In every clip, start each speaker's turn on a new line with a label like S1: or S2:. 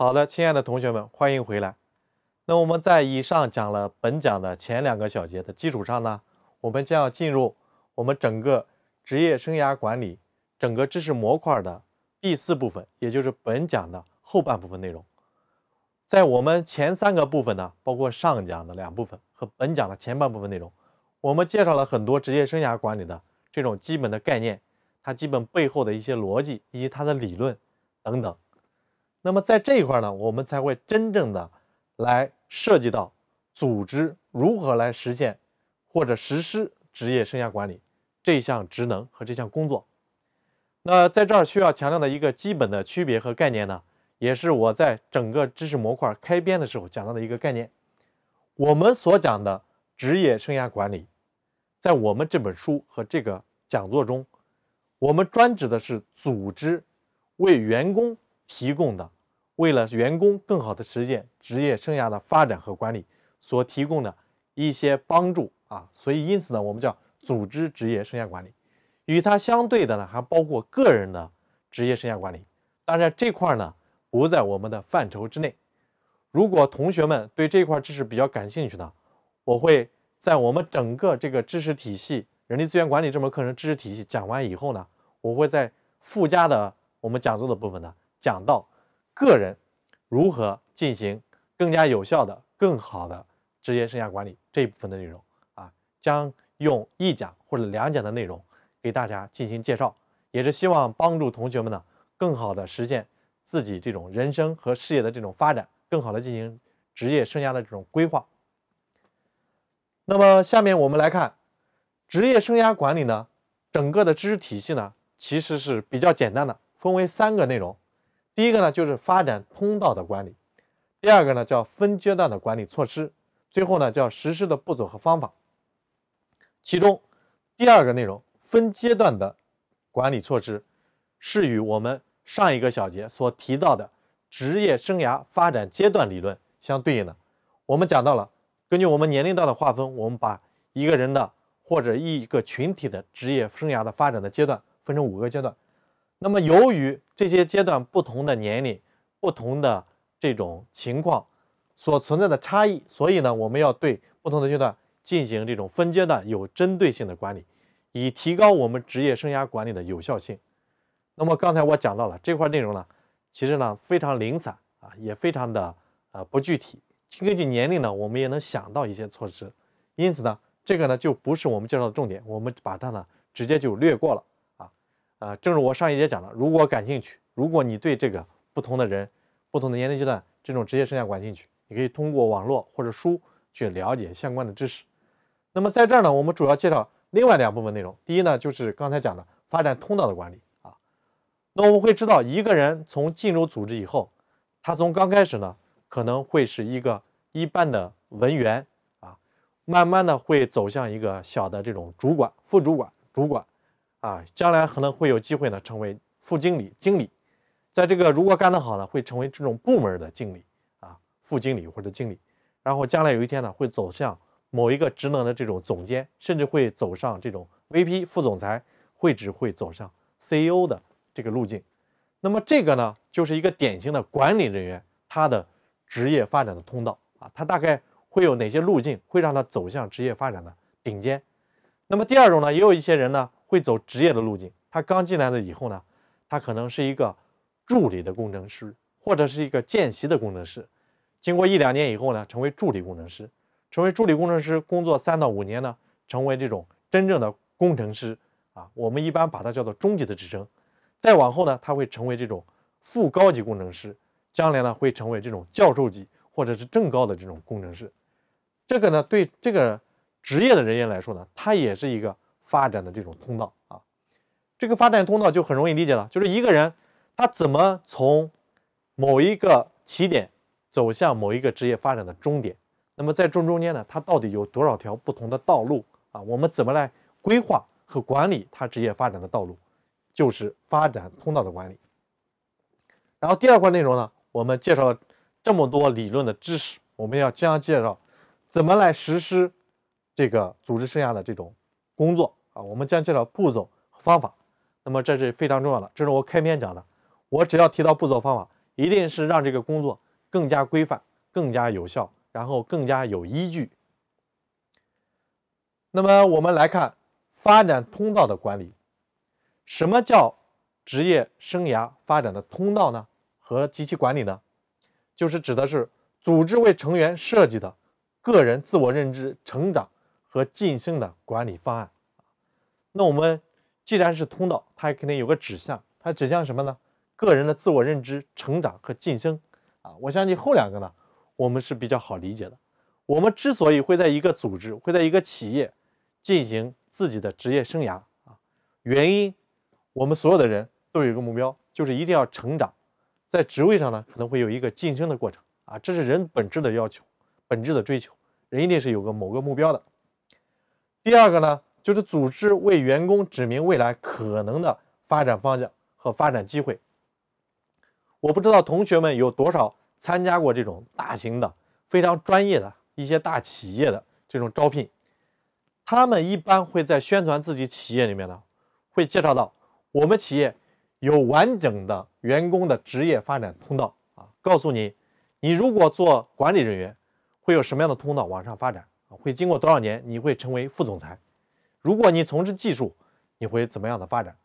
S1: 好的，亲爱的同学们，欢迎回来。那我们在以上讲了本讲的前两个小节的基础上呢，我们将要进入我们整个职业生涯管理整个知识模块的第四部分，也就是本讲的后半部分内容。在我们前三个部分呢，包括上讲的两部分和本讲的前半部分内容，我们介绍了很多职业生涯管理的这种基本的概念，它基本背后的一些逻辑以及它的理论等等。那么在这一块呢，我们才会真正的来涉及到组织如何来实现或者实施职业生涯管理这项职能和这项工作。那在这儿需要强调的一个基本的区别和概念呢，也是我在整个知识模块开篇的时候讲到的一个概念。我们所讲的职业生涯管理，在我们这本书和这个讲座中，我们专指的是组织为员工。提供的，为了员工更好的实现职业生涯的发展和管理，所提供的一些帮助啊，所以因此呢，我们叫组织职业生涯管理。与它相对的呢，还包括个人的职业生涯管理。当然这块呢不在我们的范畴之内。如果同学们对这块知识比较感兴趣呢，我会在我们整个这个知识体系，人力资源管理这门课程知识体系讲完以后呢，我会在附加的我们讲座的部分呢。讲到个人如何进行更加有效的、更好的职业生涯管理这一部分的内容啊，将用一讲或者两讲的内容给大家进行介绍，也是希望帮助同学们呢更好地实现自己这种人生和事业的这种发展，更好地进行职业生涯的这种规划。那么，下面我们来看职业生涯管理呢，整个的知识体系呢其实是比较简单的，分为三个内容。第一个呢，就是发展通道的管理；第二个呢，叫分阶段的管理措施；最后呢，叫实施的步骤和方法。其中，第二个内容——分阶段的管理措施，是与我们上一个小节所提到的职业生涯发展阶段理论相对应的。我们讲到了，根据我们年龄段的划分，我们把一个人的或者一个群体的职业生涯的发展的阶段分成五个阶段。那么，由于这些阶段不同的年龄、不同的这种情况所存在的差异，所以呢，我们要对不同的阶段进行这种分阶段有针对性的管理，以提高我们职业生涯管理的有效性。那么，刚才我讲到了这块内容呢，其实呢非常零散啊，也非常的呃不具体。根据年龄呢，我们也能想到一些措施，因此呢，这个呢就不是我们介绍的重点，我们把它呢直接就略过了。啊，正如我上一节讲的，如果感兴趣，如果你对这个不同的人、不同的年龄阶段这种职业生涯感兴趣，你可以通过网络或者书去了解相关的知识。那么在这儿呢，我们主要介绍另外两部分内容。第一呢，就是刚才讲的发展通道的管理啊。那我们会知道，一个人从进入组织以后，他从刚开始呢，可能会是一个一般的文员啊，慢慢的会走向一个小的这种主管、副主管、主管。啊，将来可能会有机会呢，成为副经理、经理，在这个如果干得好呢，会成为这种部门的经理啊、副经理或者经理，然后将来有一天呢，会走向某一个职能的这种总监，甚至会走上这种 VP、副总裁，会只会走上 CEO 的这个路径。那么这个呢，就是一个典型的管理人员他的职业发展的通道啊，他大概会有哪些路径，会让他走向职业发展的顶尖？那么第二种呢，也有一些人呢。会走职业的路径。他刚进来的以后呢，他可能是一个助理的工程师，或者是一个见习的工程师。经过一两年以后呢，成为助理工程师。成为助理工程师工作三到五年呢，成为这种真正的工程师啊。我们一般把它叫做中级的职称。再往后呢，他会成为这种副高级工程师。将来呢，会成为这种教授级或者是正高的这种工程师。这个呢，对这个职业的人员来说呢，他也是一个。发展的这种通道啊，这个发展通道就很容易理解了，就是一个人他怎么从某一个起点走向某一个职业发展的终点。那么在中中间呢，他到底有多少条不同的道路啊？我们怎么来规划和管理他职业发展的道路，就是发展通道的管理。然后第二块内容呢，我们介绍这么多理论的知识，我们要将介绍怎么来实施这个组织剩下的这种工作。我们将介绍步骤和方法，那么这是非常重要的。这是我开篇讲的，我只要提到步骤方法，一定是让这个工作更加规范、更加有效，然后更加有依据。那么我们来看发展通道的管理，什么叫职业生涯发展的通道呢？和及其管理呢？就是指的是组织为成员设计的个人自我认知、成长和晋升的管理方案。那我们既然是通道，它肯定有个指向，它指向什么呢？个人的自我认知、成长和晋升啊！我相信后两个呢，我们是比较好理解的。我们之所以会在一个组织、会在一个企业进行自己的职业生涯啊，原因我们所有的人都有一个目标，就是一定要成长，在职位上呢可能会有一个晋升的过程啊，这是人本质的要求、本质的追求，人一定是有个某个目标的。第二个呢？就是组织为员工指明未来可能的发展方向和发展机会。我不知道同学们有多少参加过这种大型的、非常专业的一些大企业的这种招聘，他们一般会在宣传自己企业里面呢，会介绍到我们企业有完整的员工的职业发展通道啊，告诉你，你如果做管理人员，会有什么样的通道往上发展啊？会经过多少年你会成为副总裁？如果你从事技术，你会怎么样的发展？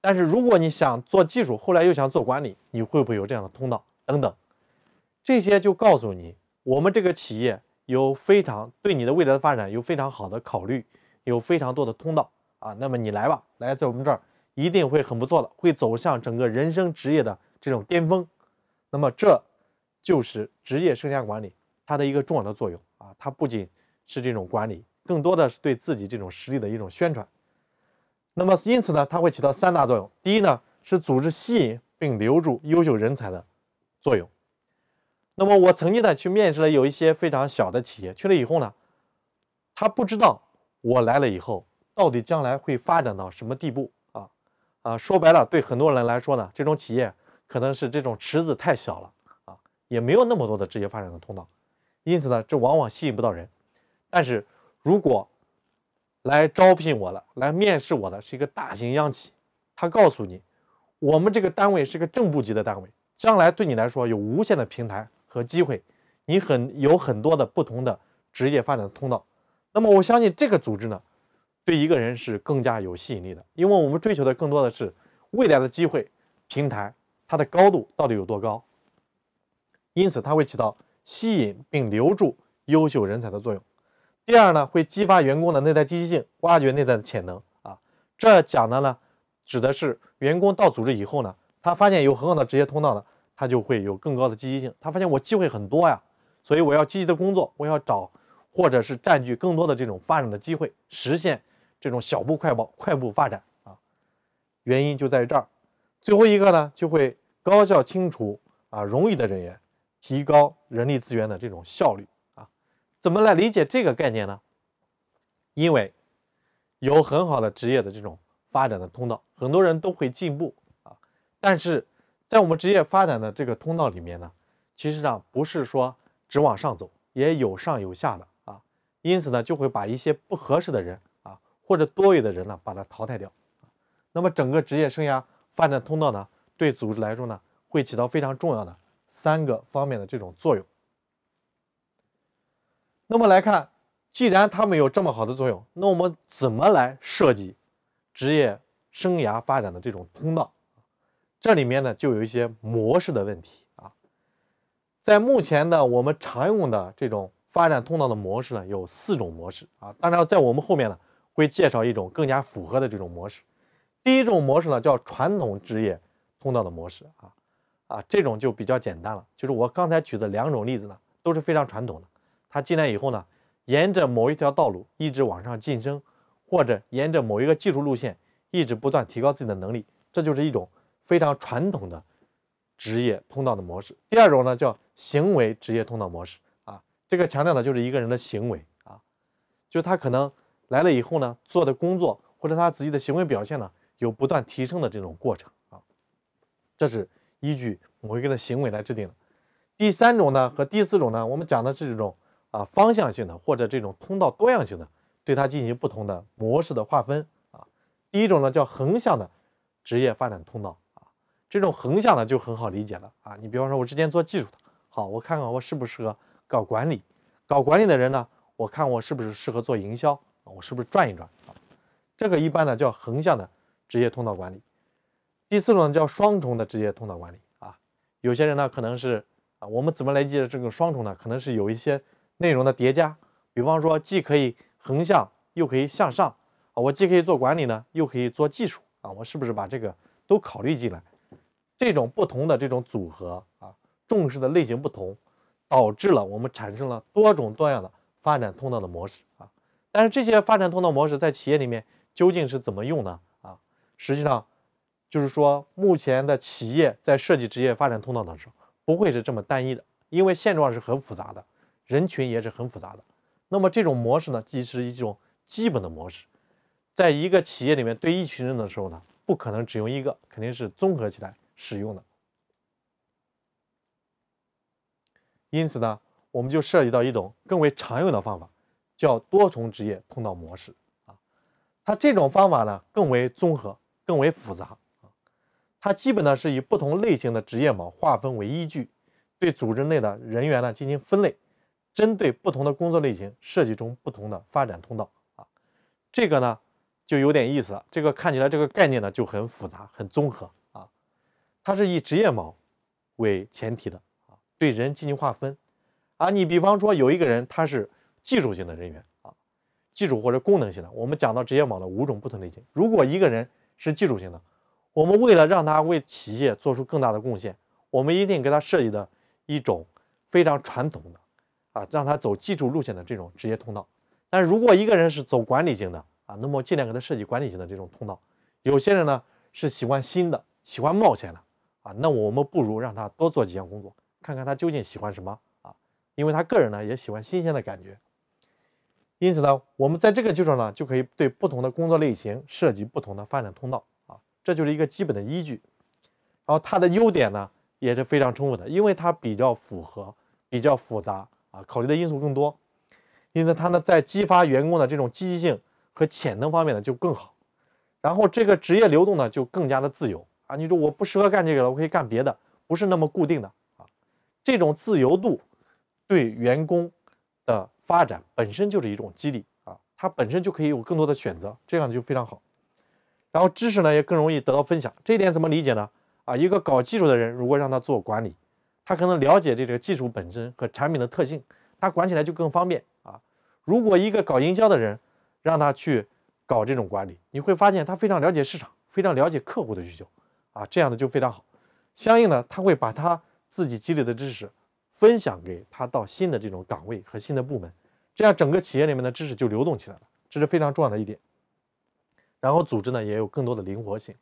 S1: 但是如果你想做技术，后来又想做管理，你会不会有这样的通道？等等，这些就告诉你，我们这个企业有非常对你的未来的发展有非常好的考虑，有非常多的通道啊。那么你来吧，来在我们这儿一定会很不错的，会走向整个人生职业的这种巅峰。那么这就是职业生涯管理它的一个重要的作用啊，它不仅是这种管理。更多的是对自己这种实力的一种宣传，那么因此呢，它会起到三大作用。第一呢，是组织吸引并留住优秀人才的作用。那么我曾经呢去面试了有一些非常小的企业，去了以后呢，他不知道我来了以后到底将来会发展到什么地步啊啊！说白了，对很多人来说呢，这种企业可能是这种池子太小了啊，也没有那么多的职业发展的通道，因此呢，这往往吸引不到人。但是如果来招聘我了，来面试我的是一个大型央企，他告诉你，我们这个单位是个正部级的单位，将来对你来说有无限的平台和机会，你很有很多的不同的职业发展的通道。那么我相信这个组织呢，对一个人是更加有吸引力的，因为我们追求的更多的是未来的机会、平台，它的高度到底有多高。因此，它会起到吸引并留住优秀人才的作用。第二呢，会激发员工的内在积极性，挖掘内在的潜能啊。这讲的呢，指的是员工到组织以后呢，他发现有很好的职业通道呢，他就会有更高的积极性。他发现我机会很多呀，所以我要积极的工作，我要找或者是占据更多的这种发展的机会，实现这种小步快跑、快步发展啊。原因就在这儿。最后一个呢，就会高效清除啊，冗余的人员，提高人力资源的这种效率。怎么来理解这个概念呢？因为有很好的职业的这种发展的通道，很多人都会进步啊。但是在我们职业发展的这个通道里面呢，其实呢不是说只往上走，也有上有下的啊。因此呢，就会把一些不合适的人啊，或者多余的人呢，把它淘汰掉。那么整个职业生涯发展通道呢，对组织来说呢，会起到非常重要的三个方面的这种作用。那么来看，既然他们有这么好的作用，那我们怎么来设计职业生涯发展的这种通道？这里面呢，就有一些模式的问题啊。在目前的我们常用的这种发展通道的模式呢，有四种模式啊。当然，在我们后面呢，会介绍一种更加符合的这种模式。第一种模式呢，叫传统职业通道的模式啊啊，这种就比较简单了，就是我刚才举的两种例子呢，都是非常传统的。他进来以后呢，沿着某一条道路一直往上晋升，或者沿着某一个技术路线一直不断提高自己的能力，这就是一种非常传统的职业通道的模式。第二种呢叫行为职业通道模式啊，这个强调的就是一个人的行为啊，就是他可能来了以后呢做的工作或者他自己的行为表现呢有不断提升的这种过程啊，这是依据某一个的行为来制定的。第三种呢和第四种呢，我们讲的是这种。啊，方向性的或者这种通道多样性的，对它进行不同的模式的划分啊。第一种呢叫横向的职业发展通道啊，这种横向的就很好理解了啊。你比方说，我之前做技术的，好，我看看我适不适合搞管理，搞管理的人呢，我看我是不是适合做营销，我是不是转一转啊。这个一般呢叫横向的职业通道管理。第四种呢叫双重的职业通道管理啊。有些人呢可能是啊，我们怎么来记这个双重呢？可能是有一些。内容的叠加，比方说既可以横向又可以向上啊，我既可以做管理呢，又可以做技术啊，我是不是把这个都考虑进来？这种不同的这种组合啊，重视的类型不同，导致了我们产生了多种多样的发展通道的模式啊。但是这些发展通道模式在企业里面究竟是怎么用呢？啊，实际上就是说，目前的企业在设计职业发展通道的时候，不会是这么单一的，因为现状是很复杂的。人群也是很复杂的，那么这种模式呢，既是一种基本的模式，在一个企业里面对一群人的时候呢，不可能只用一个，肯定是综合起来使用的。因此呢，我们就涉及到一种更为常用的方法，叫多重职业通道模式啊。它这种方法呢，更为综合，更为复杂啊。它基本呢是以不同类型的职业模划分为依据，对组织内的人员呢进行分类。针对不同的工作类型，设计中不同的发展通道啊，这个呢就有点意思了。这个看起来这个概念呢就很复杂、很综合啊。它是以职业锚为前提的啊，对人进行划分啊。你比方说有一个人他是技术型的人员啊，技术或者功能型的。我们讲到职业锚的五种不同类型，如果一个人是技术型的，我们为了让他为企业做出更大的贡献，我们一定给他设计的一种非常传统的。啊，让他走技术路线的这种职业通道，但如果一个人是走管理型的啊，那么尽量给他设计管理型的这种通道。有些人呢是喜欢新的，喜欢冒险的啊，那我们不如让他多做几项工作，看看他究竟喜欢什么啊，因为他个人呢也喜欢新鲜的感觉。因此呢，我们在这个基础上呢，就可以对不同的工作类型设计不同的发展通道啊，这就是一个基本的依据。然后它的优点呢也是非常充分的，因为它比较符合、比较复杂。啊，考虑的因素更多，因此他呢，在激发员工的这种积极性和潜能方面呢，就更好。然后这个职业流动呢，就更加的自由啊。你说我不适合干这个了，我可以干别的，不是那么固定的啊。这种自由度对员工的发展本身就是一种激励啊，他本身就可以有更多的选择，这样就非常好。然后知识呢，也更容易得到分享。这一点怎么理解呢？啊，一个搞技术的人，如果让他做管理。他可能了解这个技术本身和产品的特性，他管起来就更方便啊。如果一个搞营销的人，让他去搞这种管理，你会发现他非常了解市场，非常了解客户的需求啊，这样的就非常好。相应的，他会把他自己积累的知识分享给他到新的这种岗位和新的部门，这样整个企业里面的知识就流动起来了，这是非常重要的一点。然后组织呢也有更多的灵活性。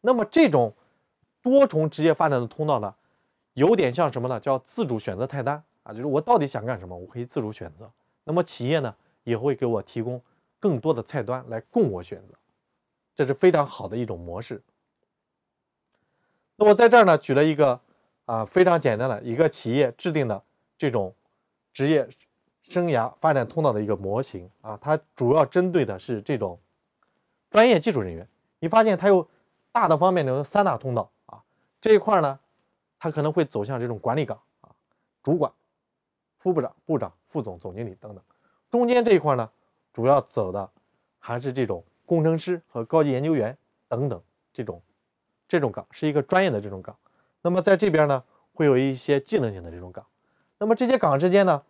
S1: 那么这种多重职业发展的通道呢？有点像什么呢？叫自主选择菜单啊，就是我到底想干什么，我可以自主选择。那么企业呢，也会给我提供更多的菜单来供我选择，这是非常好的一种模式。那我在这儿呢，举了一个啊非常简单的一个企业制定的这种职业生涯发展通道的一个模型啊，它主要针对的是这种专业技术人员。你发现它有大的方面有三大通道啊，这一块呢。他可能会走向这种管理岗啊，主管、副部长、部长、副总、总经理等等。中间这一块呢，主要走的还是这种工程师和高级研究员等等这种这种岗，是一个专业的这种岗。那么在这边呢，会有一些技能型的这种岗。那么这些岗之间呢，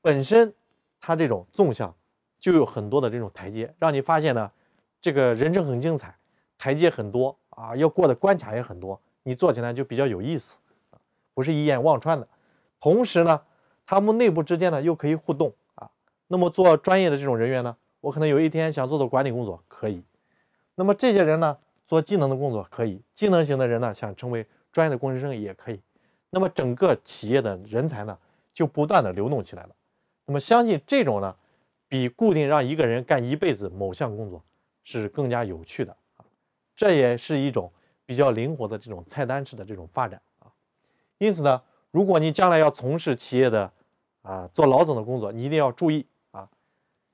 S1: 本身它这种纵向就有很多的这种台阶，让你发现呢，这个人生很精彩，台阶很多啊，要过的关卡也很多，你做起来就比较有意思。不是一眼望穿的，同时呢，他们内部之间呢又可以互动啊。那么做专业的这种人员呢，我可能有一天想做做管理工作可以。那么这些人呢，做技能的工作可以，技能型的人呢想成为专业的工程师也可以。那么整个企业的人才呢就不断的流动起来了。那么相信这种呢，比固定让一个人干一辈子某项工作是更加有趣的啊。这也是一种比较灵活的这种菜单式的这种发展。因此呢，如果你将来要从事企业的，啊，做老总的工作，你一定要注意啊，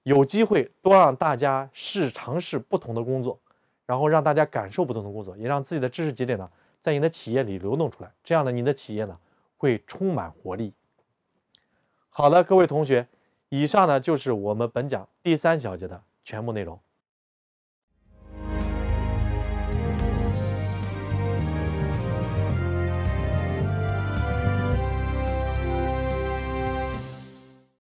S1: 有机会多让大家试尝试不同的工作，然后让大家感受不同的工作，也让自己的知识积累呢，在你的企业里流动出来，这样呢，你的企业呢会充满活力。好的，各位同学，以上呢就是我们本讲第三小节的全部内容。